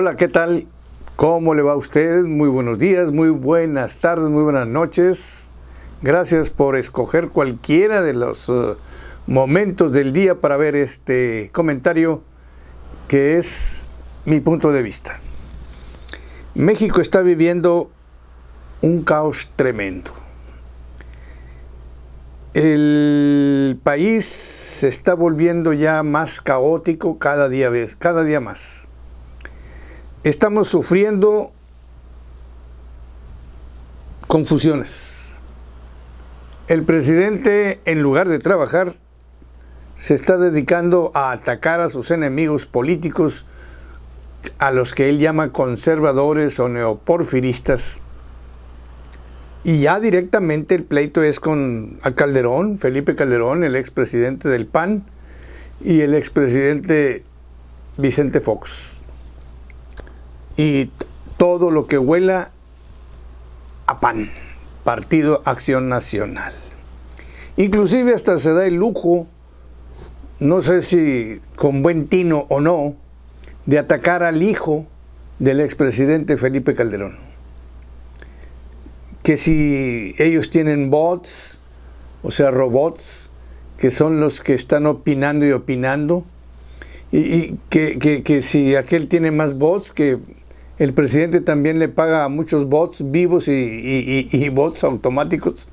Hola, ¿qué tal? ¿Cómo le va a usted? Muy buenos días, muy buenas tardes, muy buenas noches. Gracias por escoger cualquiera de los eh, momentos del día para ver este comentario que es mi punto de vista. México está viviendo un caos tremendo. El país se está volviendo ya más caótico cada día, cada día más estamos sufriendo confusiones. El presidente, en lugar de trabajar, se está dedicando a atacar a sus enemigos políticos, a los que él llama conservadores o neoporfiristas. Y ya directamente el pleito es con Calderón, Felipe Calderón, el expresidente del PAN, y el expresidente Vicente Fox y todo lo que huela a PAN, Partido Acción Nacional. Inclusive hasta se da el lujo, no sé si con buen tino o no, de atacar al hijo del expresidente Felipe Calderón. Que si ellos tienen bots, o sea, robots, que son los que están opinando y opinando, y, que, que, si aquel tiene más bots que el presidente también le paga a muchos bots vivos y, bots automáticos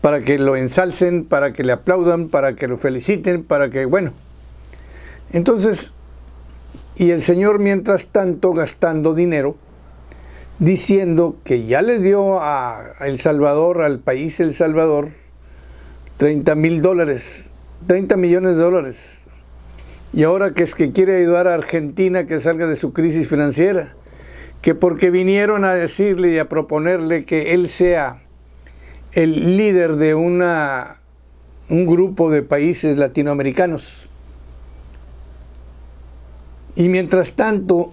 para que lo ensalcen, para que le aplaudan, para que lo feliciten, para que, bueno. Entonces, y el Señor mientras tanto gastando dinero, diciendo que ya le dio a El Salvador, al país El Salvador, 30 mil dólares, 30 millones de dólares y ahora que es que quiere ayudar a Argentina que salga de su crisis financiera, que porque vinieron a decirle y a proponerle que él sea el líder de una, un grupo de países latinoamericanos. Y mientras tanto,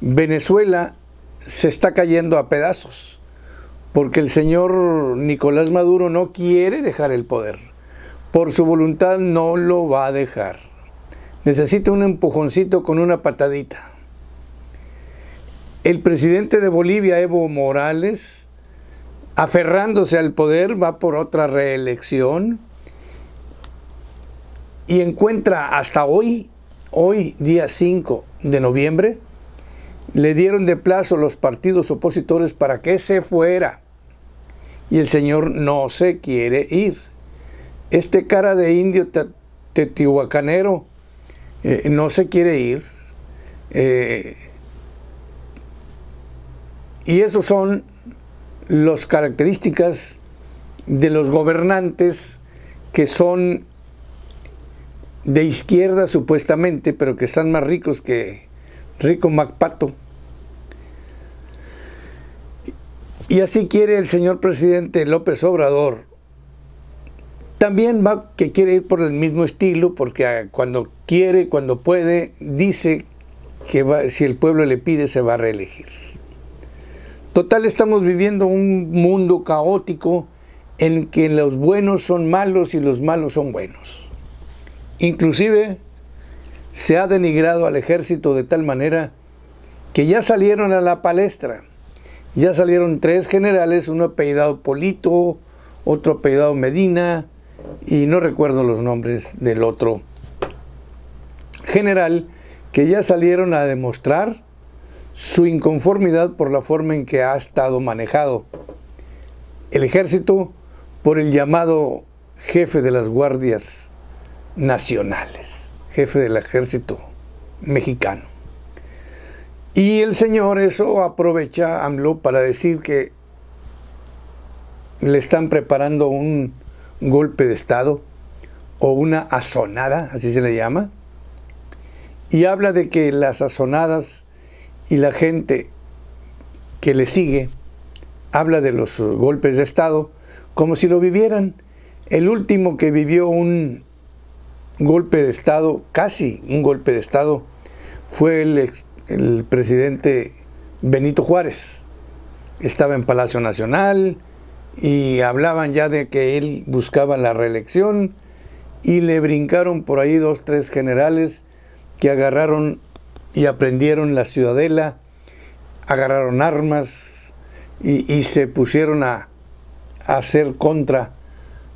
Venezuela se está cayendo a pedazos, porque el señor Nicolás Maduro no quiere dejar el poder. Por su voluntad no lo va a dejar necesita un empujoncito con una patadita. El presidente de Bolivia, Evo Morales, aferrándose al poder, va por otra reelección y encuentra hasta hoy, hoy día 5 de noviembre, le dieron de plazo los partidos opositores para que se fuera. Y el señor no se quiere ir. Este cara de indio tetihuacanero eh, no se quiere ir. Eh, y esos son las características de los gobernantes que son de izquierda supuestamente, pero que están más ricos que Rico Macpato. Y así quiere el señor presidente López Obrador también va que quiere ir por el mismo estilo, porque ah, cuando quiere, cuando puede, dice que si el pueblo le pide, se va a reelegir. Total, estamos viviendo un mundo caótico en que los buenos son malos y los malos son buenos. Inclusive se ha denigrado al ejército de tal manera que ya salieron a la palestra. Ya salieron tres generales, uno apellidado Polito, otro apellidado Medina, y no recuerdo los nombres del otro general que ya salieron a demostrar su inconformidad por la forma en que ha estado manejado el ejército por el llamado jefe de las guardias nacionales, jefe del ejército mexicano. Y el señor eso aprovecha AMLO para decir que le están preparando un golpe de Estado o una asonada, así se le llama, y habla de que las asonadas y la gente que le sigue, habla de los golpes de Estado como si lo vivieran. El último que vivió un golpe de Estado, casi un golpe de Estado, fue el, el presidente Benito Juárez. Estaba en Palacio Nacional, y hablaban ya de que él buscaba la reelección y le brincaron por ahí dos, tres generales que agarraron y aprendieron la ciudadela, agarraron armas y, se pusieron a, hacer contra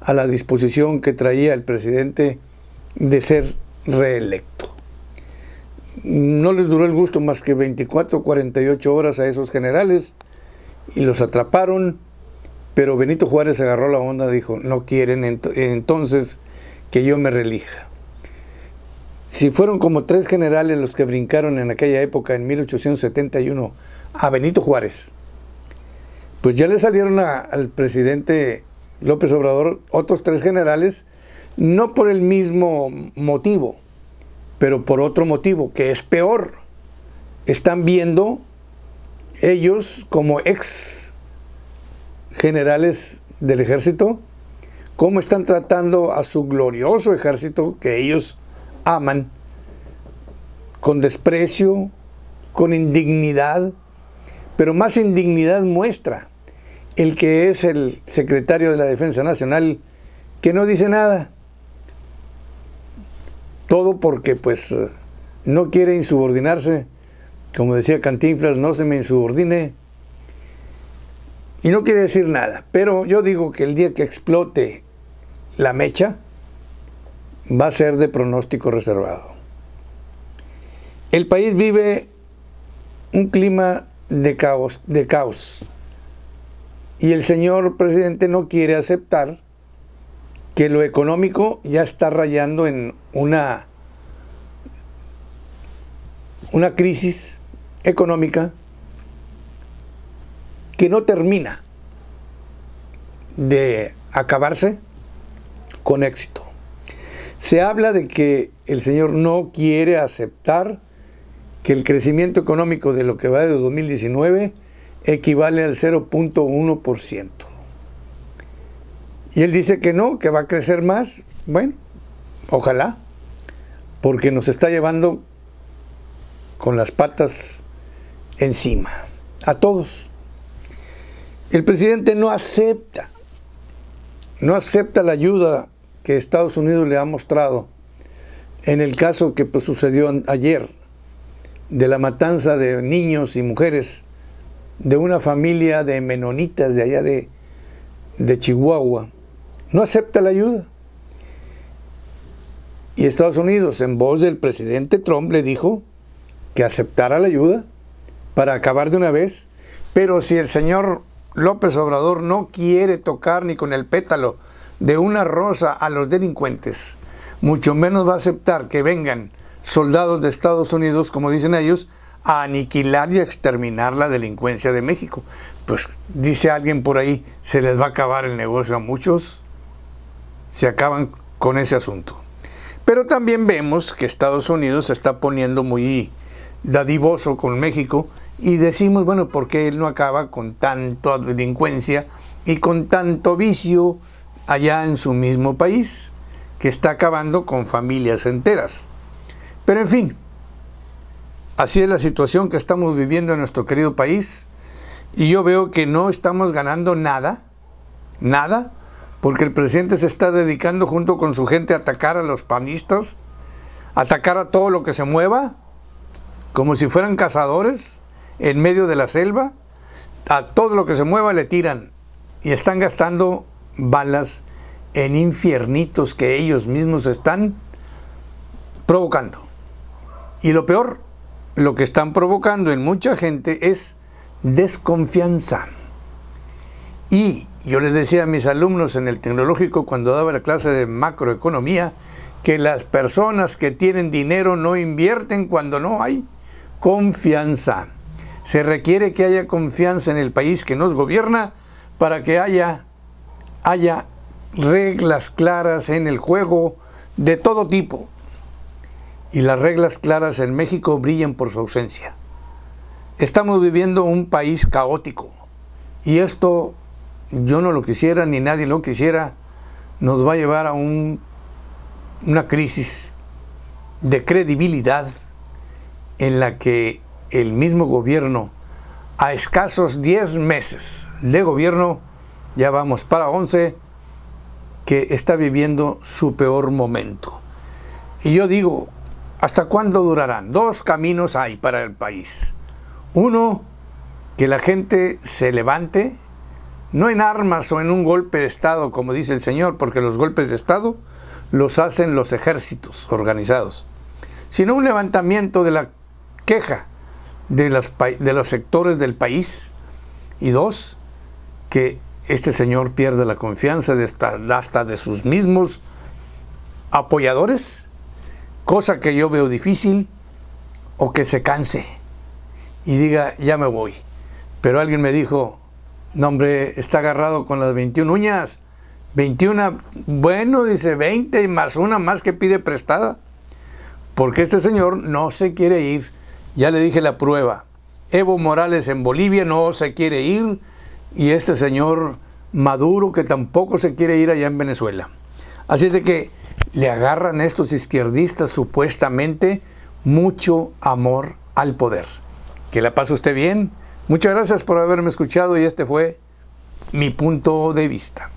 a la disposición que traía el presidente de ser reelecto. No les duró el gusto más que 24, 48 horas a esos generales y los atraparon pero Benito Juárez agarró la onda, dijo, no quieren entonces que yo me relija. Si fueron como tres generales los que brincaron en aquella época, en 1871, a Benito Juárez, pues ya le salieron al presidente López Obrador otros tres generales, no por el mismo motivo, pero por otro motivo, que es peor. Están viendo ellos como ex generales del ejército, cómo están tratando a su glorioso ejército que ellos aman, con desprecio, con indignidad, pero más indignidad muestra el que es el secretario de la Defensa Nacional, que no dice nada. Todo porque pues no quiere insubordinarse. Como decía Cantinflas, no se me insubordine. Y no quiere decir nada, pero yo digo que el día que explote la mecha va a ser de pronóstico reservado. El país vive un clima de caos, de caos. Y el señor presidente no quiere aceptar que lo económico ya está rayando en una, una crisis económica que no termina de acabarse con éxito. Se habla de que el Señor no quiere aceptar que el crecimiento económico de lo que va de 2019 equivale al 0.1%. Y él dice que no, que va a crecer más. Bueno, ojalá, porque nos está llevando con las patas encima. A todos. El presidente no acepta, no acepta la ayuda que Estados Unidos le ha mostrado en el caso que pues, sucedió ayer de la matanza de niños y mujeres de una familia de menonitas de allá de, de Chihuahua. No acepta la ayuda. Y Estados Unidos, en voz del presidente Trump, le dijo que aceptara la ayuda para acabar de una vez. Pero si el señor López Obrador no quiere tocar ni con el pétalo de una rosa a los delincuentes, mucho menos va a aceptar que vengan soldados de Estados Unidos, como dicen ellos, a aniquilar y a exterminar la delincuencia de México. Pues dice alguien por ahí, se les va a acabar el negocio a muchos, se acaban con ese asunto. Pero también vemos que Estados Unidos se está poniendo muy dadivoso con México y decimos, bueno, ¿por qué él no acaba con tanta delincuencia y con tanto vicio allá en su mismo país, que está acabando con familias enteras? Pero en fin, así es la situación que estamos viviendo en nuestro querido país y yo veo que no estamos ganando nada, nada, porque el presidente se está dedicando junto con su gente a atacar a los panistas, atacar a todo lo que se mueva, como si fueran cazadores en medio de la selva, a todo lo que se mueva le tiran y están gastando balas en infiernitos que ellos mismos están provocando. Y lo peor, lo que están provocando en mucha gente es desconfianza. Y yo les decía a mis alumnos en el tecnológico cuando daba la clase de macroeconomía que las personas que tienen dinero no invierten cuando no hay confianza. Se requiere que haya confianza en el país que nos gobierna para que haya, haya reglas claras en el juego de todo tipo. Y las reglas claras en México brillan por su ausencia. Estamos viviendo un país caótico. Y esto yo no lo quisiera, ni nadie lo quisiera, nos va a llevar a un, una crisis de credibilidad en la que el mismo gobierno a escasos 10 meses de gobierno, ya vamos para 11, que está viviendo su peor momento. Y yo digo, ¿hasta cuándo durarán? Dos caminos hay para el país. Uno, que la gente se levante, no en armas o en un golpe de Estado, como dice el Señor, porque los golpes de Estado los hacen los ejércitos organizados, sino un levantamiento de la queja, de, de los sectores del país y dos, que este señor pierde la confianza de hasta de sus mismos apoyadores, cosa que yo veo difícil, o que se canse y diga, ya me voy. Pero alguien me dijo, no hombre, está agarrado con las 21 uñas, 21, bueno, dice 20 más una más que pide prestada, porque este señor no se quiere ir ya le dije la prueba. Evo Morales en Bolivia no se quiere ir y este señor Maduro que tampoco se quiere ir allá en Venezuela. Así de que le agarran estos izquierdistas supuestamente mucho amor al poder. Que la pase usted bien. Muchas gracias por haberme escuchado y este fue mi punto de vista.